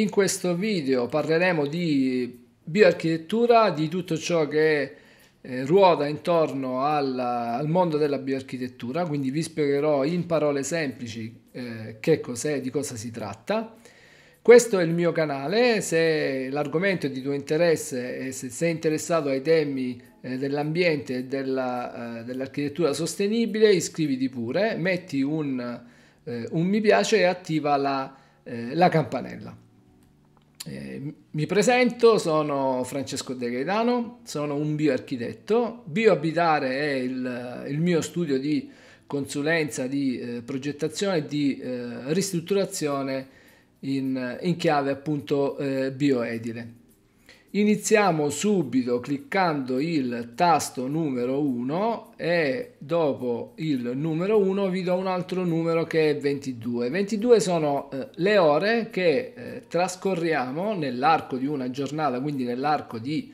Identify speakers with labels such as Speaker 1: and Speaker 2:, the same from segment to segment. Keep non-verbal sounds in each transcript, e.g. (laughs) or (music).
Speaker 1: In questo video parleremo di bioarchitettura, di tutto ciò che eh, ruota intorno alla, al mondo della bioarchitettura, quindi vi spiegherò in parole semplici eh, che cos'è, di cosa si tratta. Questo è il mio canale, se l'argomento è di tuo interesse e se sei interessato ai temi eh, dell'ambiente e della, eh, dell'architettura sostenibile, iscriviti pure, metti un, eh, un mi piace e attiva la, eh, la campanella. Eh, mi presento, sono Francesco De Gaetano, sono un bioarchitetto. Bioabitare è il, il mio studio di consulenza, di eh, progettazione e di eh, ristrutturazione in, in, chiave appunto eh, bioedile. Iniziamo subito cliccando il tasto numero 1 e dopo il numero 1 vi do un altro numero che è 22. 22 sono eh, le ore che eh, trascorriamo nell'arco di una giornata, quindi nell'arco di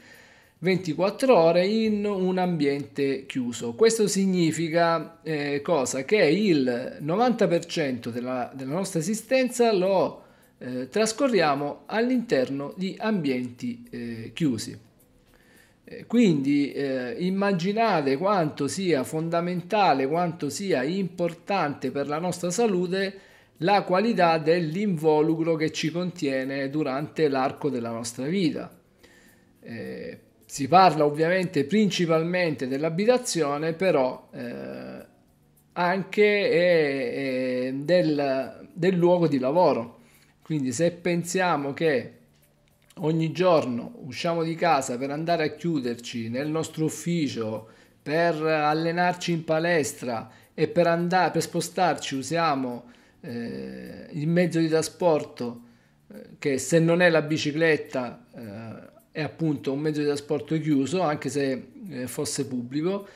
Speaker 1: 24 ore in un ambiente chiuso. Questo significa eh, cosa? Che il 90% della, della nostra esistenza lo eh, trascorriamo all'interno di ambienti eh, chiusi. Eh, quindi eh, immaginate quanto sia fondamentale, quanto sia importante per la nostra salute la qualità dell'involucro che ci contiene durante l'arco della nostra vita. Eh, si parla ovviamente principalmente dell'abitazione, però eh, anche del, del luogo di lavoro quindi se pensiamo che ogni giorno usciamo di casa per andare a chiuderci nel nostro ufficio, per allenarci in palestra e per, andare, per spostarci usiamo eh, il mezzo di trasporto eh, che se non è la bicicletta eh, è appunto un mezzo di trasporto chiuso anche se eh, fosse pubblico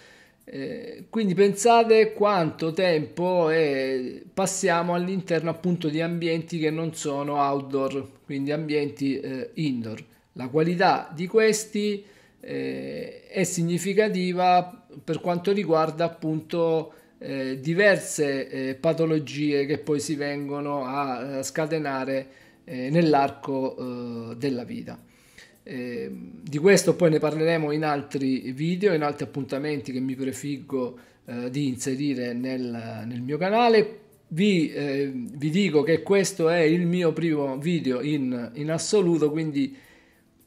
Speaker 1: eh, quindi pensate quanto tempo eh, passiamo all'interno appunto di ambienti che non sono outdoor, quindi ambienti eh, indoor. La qualità di questi eh, è significativa per quanto riguarda appunto eh, diverse patologie che poi si vengono a scatenare nell'arco della vita. Ehm, di questo poi ne parleremo in altri video, in altri appuntamenti che mi prefiggo eh, di inserire nel, nel mio canale. Vi, eh, vi, dico che questo è il mio primo video in, in assoluto, quindi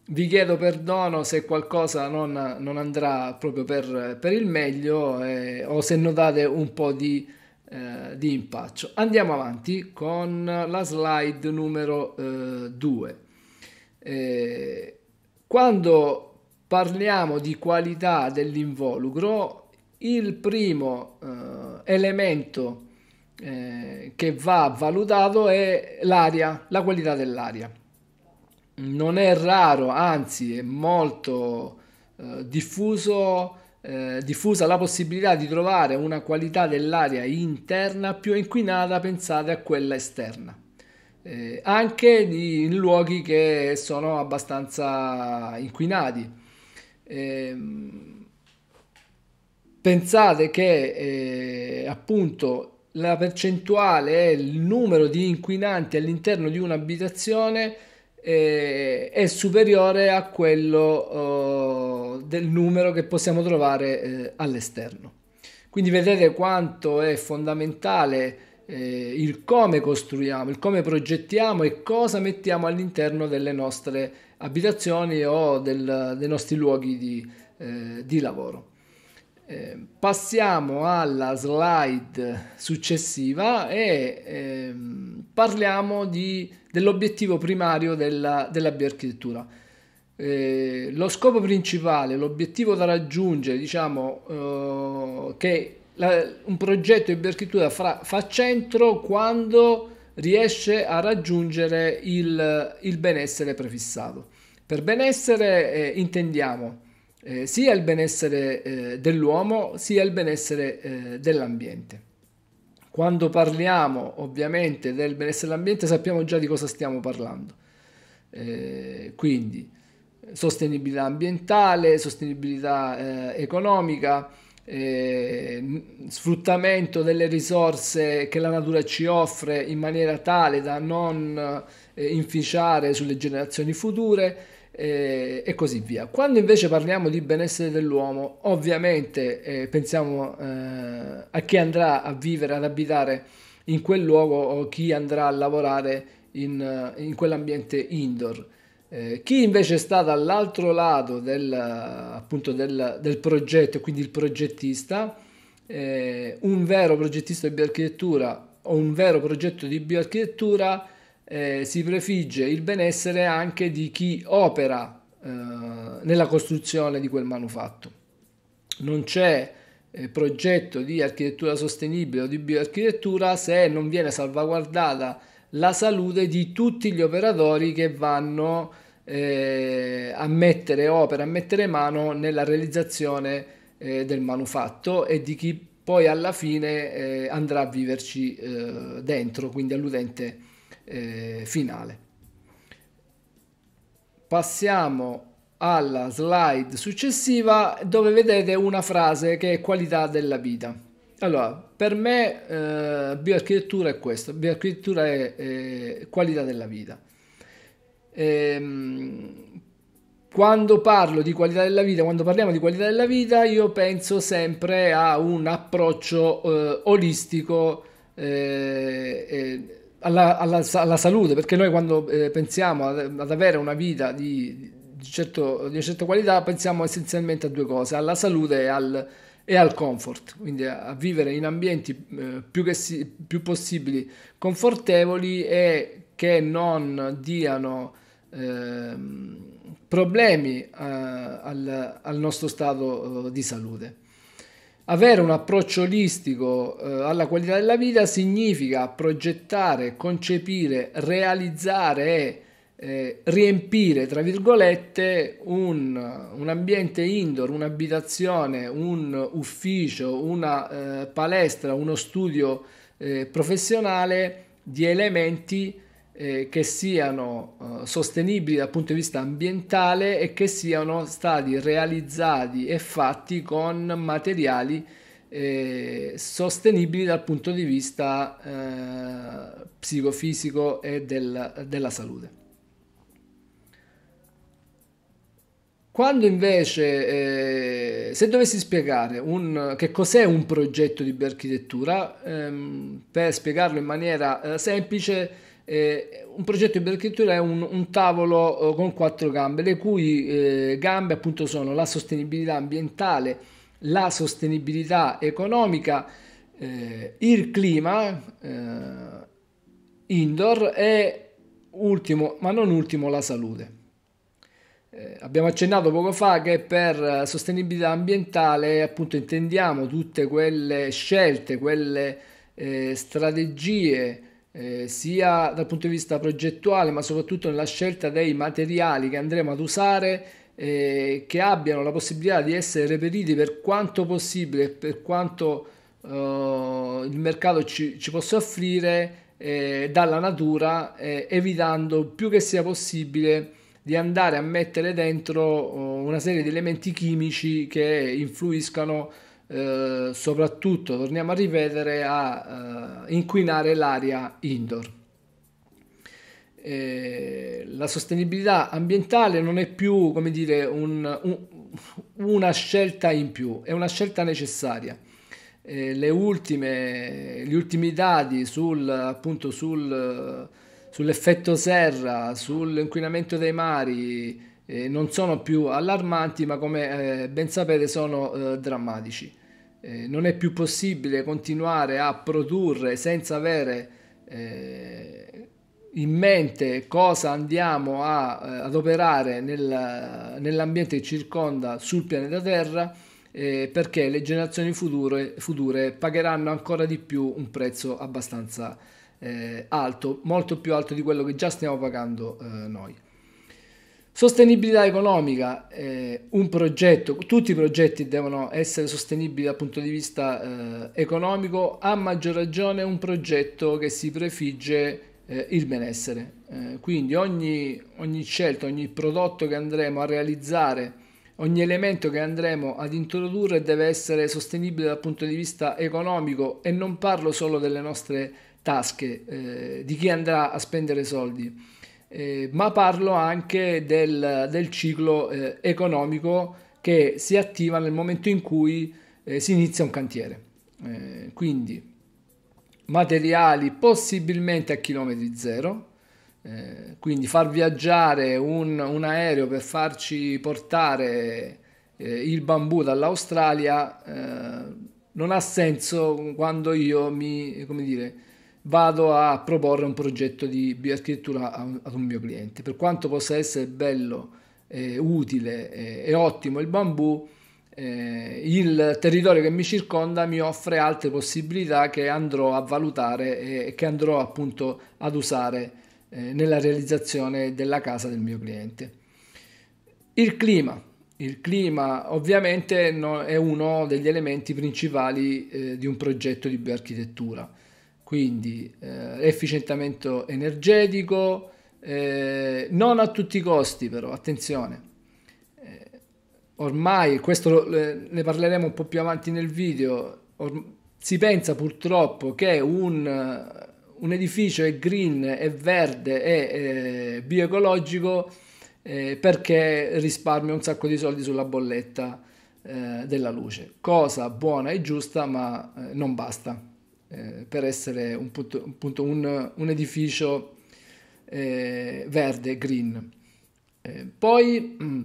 Speaker 1: vi chiedo perdono se qualcosa non, non andrà proprio per, per il meglio eh, o se notate un po' di, eh, di, impaccio. Andiamo avanti con la slide numero 2. Eh, quando parliamo di qualità dell'involucro, il primo eh, elemento eh, che va valutato è l'aria, la qualità dell'aria. Non è raro, anzi è molto eh, diffuso, eh, diffusa la possibilità di trovare una qualità dell'aria interna più inquinata, pensate a quella esterna eh, anche di, in luoghi che sono abbastanza inquinati. Eh, pensate che eh, appunto la percentuale, il numero di inquinanti all'interno di un'abitazione eh, è superiore a quello oh, del numero che possiamo trovare eh, all'esterno. Quindi vedete quanto è fondamentale eh, il come costruiamo, il come progettiamo e cosa mettiamo all'interno delle nostre abitazioni o del, dei nostri luoghi di, eh, di lavoro. Eh, passiamo alla slide successiva e ehm, parliamo di, dell'obiettivo primario della, della bioarchitettura. Eh, lo scopo principale, l'obiettivo da raggiungere, diciamo eh, che la, un progetto di Berchitura fa centro quando riesce a raggiungere il, il benessere prefissato. Per benessere eh, intendiamo eh, sia il benessere eh, dell'uomo sia il benessere eh, dell'ambiente. Quando parliamo ovviamente del benessere dell'ambiente sappiamo già di cosa stiamo parlando. Eh, quindi sostenibilità ambientale, sostenibilità eh, economica, Ehm, sfruttamento delle risorse che la natura ci offre in maniera tale da non eh, inficiare sulle generazioni future eh, e così via. Quando invece parliamo di benessere dell'uomo, ovviamente eh, pensiamo eh, a chi andrà a vivere, ad abitare in quel luogo o chi andrà a lavorare in, eh, in quell'ambiente indoor. Eh, chi invece sta dall'altro lato del, appunto del, del progetto, quindi il progettista, eh, un vero progettista di bioarchitettura o un vero progetto di bioarchitettura eh, si prefigge il benessere anche di chi opera eh, nella costruzione di quel manufatto. Non c'è eh, progetto di architettura sostenibile o di bioarchitettura se non viene salvaguardata la salute di tutti gli operatori che vanno eh, a mettere opera, a mettere mano nella realizzazione eh, del manufatto e di chi poi alla fine eh, andrà a viverci eh, dentro, quindi all'utente eh, finale. Passiamo alla slide successiva dove vedete una frase che è qualità della vita. Allora, per me eh, bioarchitettura è questo, bioarchitettura è, è qualità della vita. Ehm, quando parlo di qualità della vita, quando parliamo di qualità della vita, io penso sempre a un approccio eh, olistico eh, eh, alla, alla, alla, salute, perché noi quando eh, pensiamo ad, ad, avere una vita di, di, certo, di una certa qualità pensiamo essenzialmente a due cose, alla salute e al e al comfort, quindi a vivere in ambienti eh, più, che si, più possibili confortevoli e che non diano eh, problemi eh, al, al, nostro stato eh, di salute. Avere un approccio olistico eh, alla qualità della vita significa progettare, concepire, realizzare e eh, riempire, tra virgolette, un, un, ambiente indoor, un'abitazione, un ufficio, una eh, palestra, uno studio eh, professionale di elementi eh, che siano eh, sostenibili dal punto di vista ambientale e che siano stati realizzati e fatti con materiali eh, sostenibili dal punto di vista eh, psicofisico e del, della salute. Quando invece, eh, se dovessi spiegare un, che cos'è un progetto di bioarchitettura, ehm, per spiegarlo in maniera eh, semplice, eh, un progetto di bioarchitettura è un, un tavolo eh, con quattro gambe, le cui eh, gambe appunto sono la sostenibilità ambientale, la sostenibilità economica, eh, il clima indoor e ultimo, ma non ultimo, la salute. Eh, abbiamo accennato poco fa che per eh, sostenibilità ambientale appunto intendiamo tutte quelle scelte, quelle eh, strategie eh, sia dal punto di vista progettuale ma soprattutto nella scelta dei materiali che andremo ad usare eh, che abbiano la possibilità di essere reperiti per quanto possibile, per quanto eh, il mercato ci, ci possa offrire dalla natura evitando più che sia possibile di andare a mettere dentro eh, una serie di elementi chimici che influiscano eh, soprattutto, torniamo a ripetere, a eh, inquinare l'aria indoor. Eh, la sostenibilità ambientale non è più come dire, un, un, una scelta in più, è una scelta necessaria. Eh, le ultime, gli ultimi dati sul, appunto, sul sull'effetto serra, sull'inquinamento dei mari, eh, non sono più allarmanti ma come eh, ben sapete sono eh, drammatici. Eh, non è più possibile continuare a produrre senza avere eh, in mente cosa andiamo a, eh, ad operare nel, nell'ambiente che circonda sul pianeta Terra perché le generazioni future, future pagheranno ancora di più un prezzo abbastanza alto eh, alto, molto più alto di quello che già stiamo pagando eh, noi. Sostenibilità economica, eh, un progetto, tutti i progetti devono essere sostenibili dal punto di vista eh, economico, a maggior ragione un progetto che si prefigge eh, il benessere. Eh, quindi ogni, ogni scelta, ogni prodotto che andremo a realizzare ogni elemento che andremo ad introdurre deve essere sostenibile dal punto di vista economico e non parlo solo delle nostre tasche eh, di chi andrà a spendere soldi, eh, ma parlo anche del, del ciclo eh, economico che si attiva nel momento in cui eh, si inizia un cantiere. Eh, quindi materiali possibilmente a chilometri zero, eh, quindi far viaggiare un, un, aereo per farci portare il bambù dall'Australia non ha senso quando io mi, come dire, vado a proporre un progetto di bioarchitettura ad un mio cliente. Per quanto possa essere bello, eh, utile eh, e ottimo il bambù, eh, il territorio che mi circonda mi offre altre possibilità che andrò a valutare e che andrò appunto ad usare eh, nella realizzazione della casa del mio cliente. Il clima. Il clima ovviamente no, è uno degli elementi principali eh, di un progetto di bioarchitettura quindi eh, efficientamento energetico, eh, non a tutti i costi però, attenzione. Eh, ormai, questo ne parleremo un po' più avanti nel video, or- si pensa purtroppo che un, un, edificio è green, è verde, è, è eh, bioecologico eh, perché risparmia un sacco di soldi sulla bolletta eh, della luce, cosa buona e giusta ma eh, non basta. Eh, per essere un, punto, un, punto, un, un edificio eh, verde, green. Eh, poi mh, mm,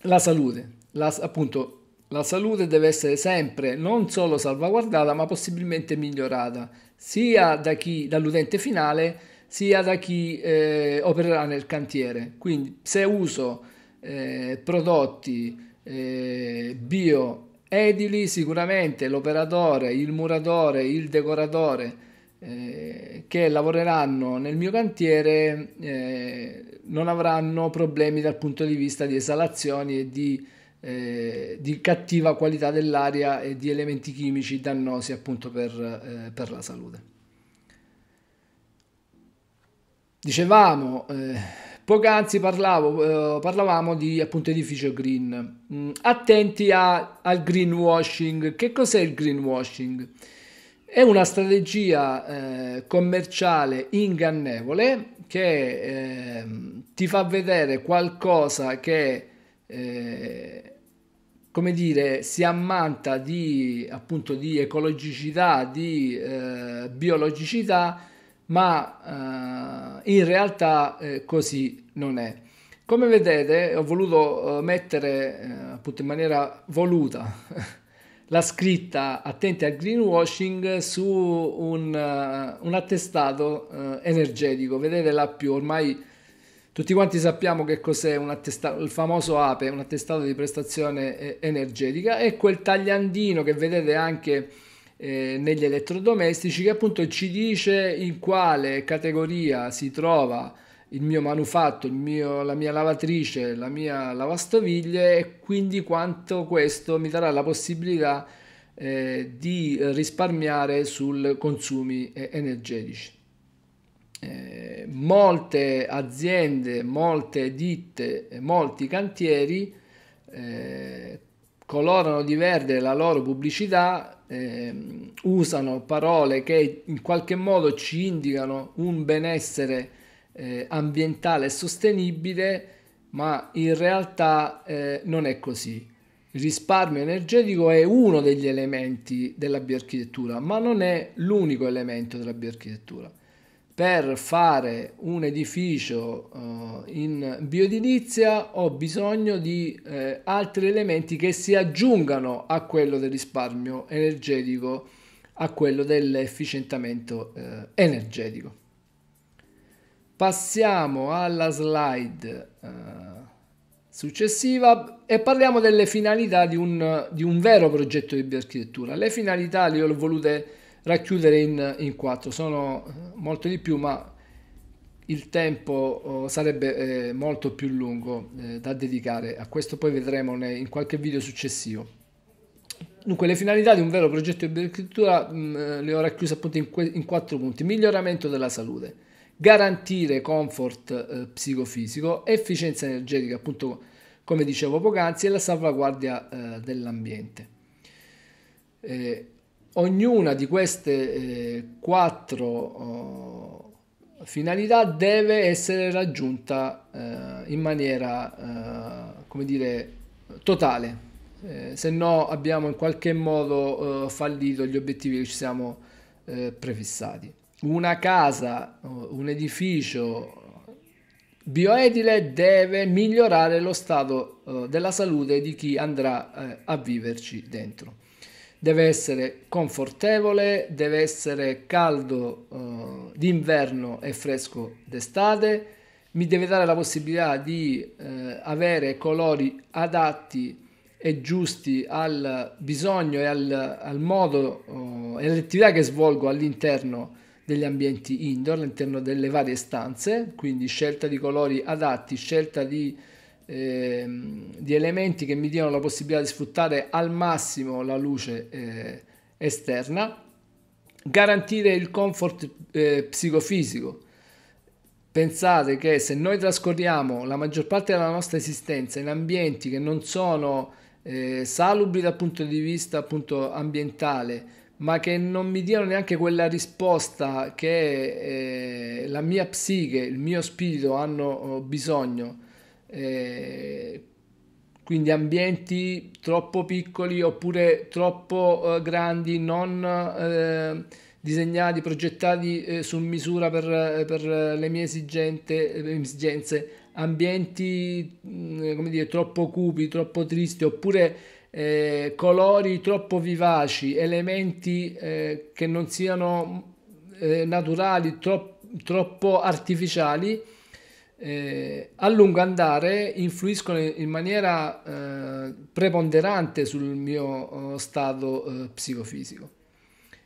Speaker 1: la salute, la, appunto la salute deve essere sempre non solo salvaguardata ma possibilmente migliorata sia da chi, dall'utente finale sia da chi eh, opererà nel cantiere. Quindi se uso eh, prodotti eh, bio Edili sicuramente, l'operatore, il muratore, il decoratore eh, che lavoreranno nel mio cantiere eh, non avranno problemi dal punto di vista di esalazioni e di, eh, di cattiva qualità dell'aria e di elementi chimici dannosi appunto per, eh, per la salute. Dicevamo eh, Poc'anzi parlavo, eh, parlavamo di appunto edificio green. Mm, attenti a, al greenwashing. Che cos'è il greenwashing? È una strategia eh, commerciale ingannevole che eh, ti fa vedere qualcosa che, eh, come dire, si ammanta di, appunto, di ecologicità, di eh, biologicità, ma eh, in realtà eh, così non è. Come vedete ho voluto eh, mettere eh, appunto in maniera voluta (laughs) la scritta attenti al greenwashing su un, uh, un attestato uh, energetico. Vedete la più ormai tutti quanti sappiamo che cos'è un attestato, il famoso APE, un attestato di prestazione energetica e quel tagliandino che vedete anche eh, negli elettrodomestici che appunto ci dice in quale categoria si trova il mio manufatto, il mio, la mia lavatrice, la mia lavastoviglie e quindi quanto questo mi darà la possibilità eh, di risparmiare sui consumi eh, energetici. Eh, molte aziende, molte ditte, molti cantieri eh, colorano di verde la loro pubblicità eh, usano parole che in qualche modo ci indicano un benessere eh, ambientale sostenibile, ma in realtà eh, non è così. Il risparmio energetico è uno degli elementi della bioarchitettura, ma non è l'unico elemento della bioarchitettura per fare un edificio uh, in bioedilizia ho bisogno di eh, altri elementi che si aggiungano a quello del risparmio energetico, a quello dell'efficientamento eh, energetico. Passiamo alla slide eh, successiva e parliamo delle finalità di un, di un vero progetto di bioarchitettura. Le finalità le ho volute racchiudere in, in quattro. Sono eh, molto di più, ma il tempo oh, sarebbe eh, molto più lungo eh, da dedicare. A questo poi vedremo in qualche video successivo. Dunque, le finalità di un vero progetto di bioarchitettura mm, le ho racchiuse appunto in, in, quattro punti. Miglioramento della salute, garantire comfort eh, psicofisico, efficienza energetica, appunto come dicevo poc'anzi, e la salvaguardia eh, dell'ambiente. Eh, ognuna di queste eh, quattro oh, finalità deve essere raggiunta eh, in maniera, eh, come dire, totale, eh, se no abbiamo in qualche modo eh, fallito gli obiettivi che ci siamo eh, prefissati. Una casa, un edificio bioedile deve migliorare lo stato della salute di chi andrà a viverci dentro deve essere confortevole, deve essere caldo eh, d'inverno e fresco d'estate, mi deve dare la possibilità di eh, avere colori adatti e giusti al bisogno e al, al modo eh, e all'attività che svolgo all'interno degli ambienti indoor, all'interno delle varie stanze, quindi scelta di colori adatti, scelta di eh, di elementi che mi diano la possibilità di sfruttare al massimo la luce eh, esterna, garantire il comfort eh, psicofisico. Pensate che se noi trascorriamo la maggior parte della nostra esistenza in ambienti che non sono eh, salubri dal punto di vista appunto, ambientale, ma che non mi diano neanche quella risposta che eh, la mia psiche, il mio spirito hanno oh, bisogno, eh, quindi ambienti troppo piccoli oppure troppo eh, grandi, non eh, disegnati, progettati eh, su misura per, per le mie esigente, esigenze, ambienti mm, eh, come dire, troppo cupi, troppo tristi, oppure colori troppo vivaci, elementi che non siano naturali, tro- troppo artificiali eh, a lungo andare influiscono in maniera eh, preponderante sul mio eh, stato eh, psicofisico.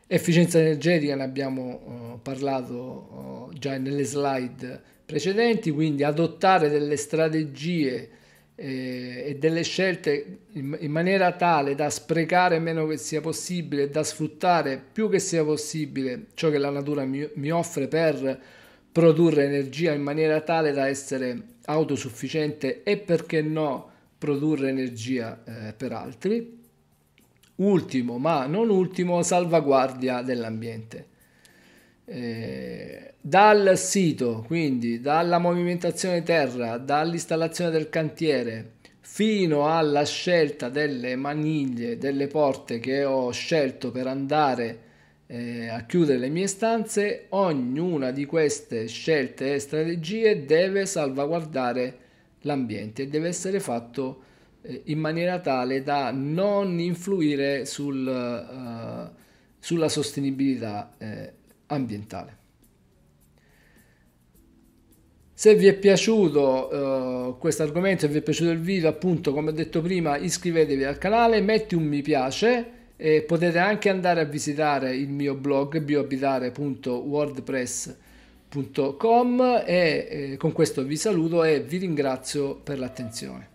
Speaker 1: Efficienza energetica ne abbiamo eh, parlato eh, già nelle slide precedenti, quindi adottare delle strategie e delle scelte in, in maniera tale da sprecare meno che sia possibile, da sfruttare più che sia possibile ciò che la natura mi, mi offre per produrre energia in maniera tale da essere autosufficiente e perché no produrre energia eh, per altri. Ultimo, ma non ultimo, salvaguardia dell'ambiente. Eh, dal sito, quindi dalla movimentazione terra, dall'installazione del cantiere, fino alla scelta delle maniglie, delle porte che ho scelto per andare eh, a chiudere le mie stanze, ognuna di queste scelte e strategie deve salvaguardare l'ambiente e deve essere fatto eh, in maniera tale da non influire sul, eh, sulla sostenibilità eh, ambientale. Se vi è piaciuto uh, questo argomento, se vi è piaciuto il video, appunto come ho detto prima, iscrivetevi al canale, metti un mi piace, eh, potete anche andare a visitare il mio blog bioabitare.wordpress.com e eh, con questo vi saluto e vi ringrazio per l'attenzione.